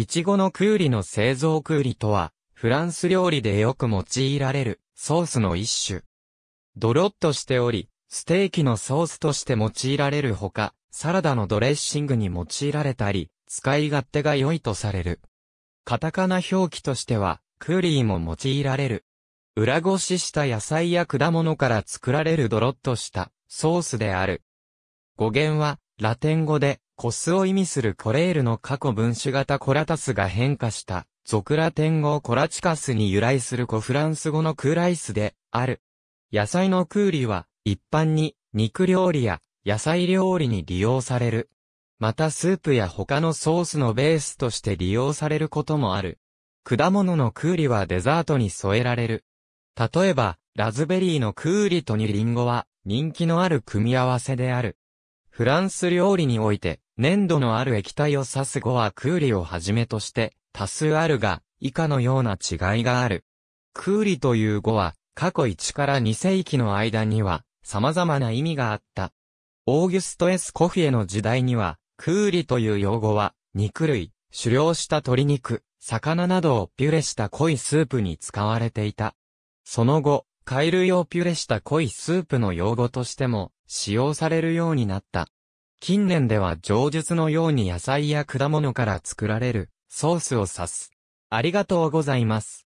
いちごのクーリの製造クーリとは、フランス料理でよく用いられるソースの一種。ドロッとしており、ステーキのソースとして用いられるほか、サラダのドレッシングに用いられたり、使い勝手が良いとされる。カタカナ表記としては、クーリーも用いられる。裏ごしした野菜や果物から作られるドロッとしたソースである。語源は、ラテン語で、コスを意味するコレールの過去分子型コラタスが変化した、ゾクラテン語コラチカスに由来する古フランス語のクーライスで、ある。野菜のクーリは、一般に、肉料理や、野菜料理に利用される。またスープや他のソースのベースとして利用されることもある。果物のクーリはデザートに添えられる。例えば、ラズベリーのクーリとニリンゴは人気のある組み合わせである。フランス料理において、粘土のある液体を指す語は空理をはじめとして多数あるが、以下のような違いがある。空理という語は、過去1から2世紀の間には、様々な意味があった。オーギュスト・エス・コフィエの時代には、空理という用語は、肉類、狩猟した鶏肉、魚などをピュレした濃いスープに使われていた。その後、貝類をピュレした濃いスープの用語としても、使用されるようになった。近年では上述のように野菜や果物から作られるソースを指す。ありがとうございます。